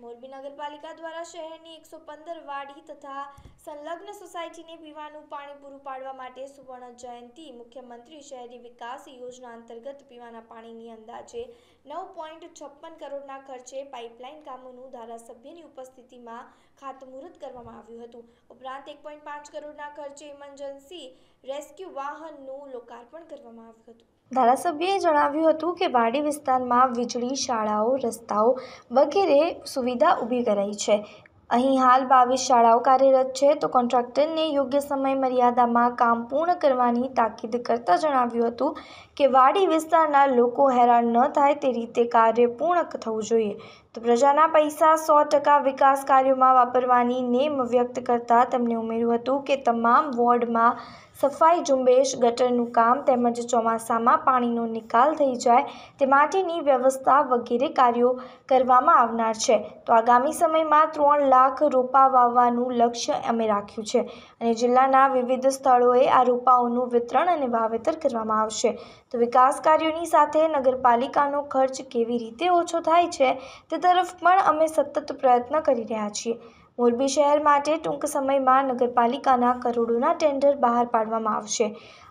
મોરબી નગરપાલિકા દ્વારા શહેરની એકસો પંદર વાડી તથા સંલગ્ન સોસાયટીને પીવાનું પાણી પૂરું પાડવા માટે સુવર્ણ જયંતિ મુખ્યમંત્રી શહેરી વિકાસ યોજના અંતર્ગત પીવાના પાણીની અંદાજે નવ પોઈન્ટ છપ્પન કરોડના ખર્ચે પાઇપલાઇન કામોનું ધારાસભ્યની ઉપસ્થિતિમાં ખાતમુહૂર્ત કરવામાં આવ્યું હતું ઉપરાંત એક પોઈન્ટ પાંચ કરોડના ખર્ચે ઇમરજન્સી રેસ્ક્યુ વાહનનું લોકાર્પણ કરવામાં આવ્યું હતું ધારાસભ્યએ જણાવ્યું હતું કે વાડી વિસ્તારમાં વીજળી શાળાઓ રસ્તાઓ વગેરે સુવિધા ઊભી કરાઈ છે અહીં હાલ બાવીસ શાળાઓ કાર્યરત છે તો કોન્ટ્રાક્ટરને યોગ્ય સમય મર્યાદામાં કામ પૂર્ણ કરવાની તાકીદ કરતાં જણાવ્યું હતું કે વાડી વિસ્તારના લોકો હેરાન ન થાય તે રીતે કાર્ય પૂર્ણ થવું જોઈએ તો પ્રજાના પૈસા સો ટકા વિકાસ કાર્યોમાં વાપરવાની નેમ વ્યક્ત કરતાં તેમણે ઉમેર્યું હતું કે તમામ વોર્ડમાં સફાઈ ઝુંબેશ ગટરનું કામ તેમજ ચોમાસામાં પાણીનો નિકાલ થઈ જાય તે માટેની વ્યવસ્થા વગેરે કાર્યો કરવામાં આવનાર છે તો આગામી સમયમાં ત્રણ લાખ રોપા વાવવાનું લક્ષ્ય અમે રાખ્યું છે અને જિલ્લાના વિવિધ સ્થળોએ આ રોપાઓનું વિતરણ અને વાવેતર કરવામાં આવશે તો વિકાસ કાર્યોની સાથે નગરપાલિકાનો ખર્ચ કેવી રીતે ઓછો થાય છે તે તરફ પણ અમે સતત પ્રયત્ન કરી રહ્યા છીએ મોરબી શહેર માટે ટૂંક સમયમાં નગરપાલિકાના કરોડોના ટેન્ડર બહાર પાડવામાં આવશે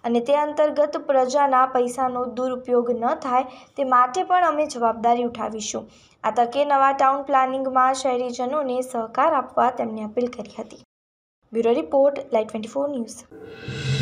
અને તે અંતર્ગત પ્રજાના પૈસાનો દુરુપયોગ ન થાય તે માટે પણ અમે જવાબદારી ઉઠાવીશું આ તકે નવા ટાઉન પ્લાનિંગમાં શહેરીજનોને સહકાર આપવા તેમણે અપીલ કરી હતી bureau report light twenty four news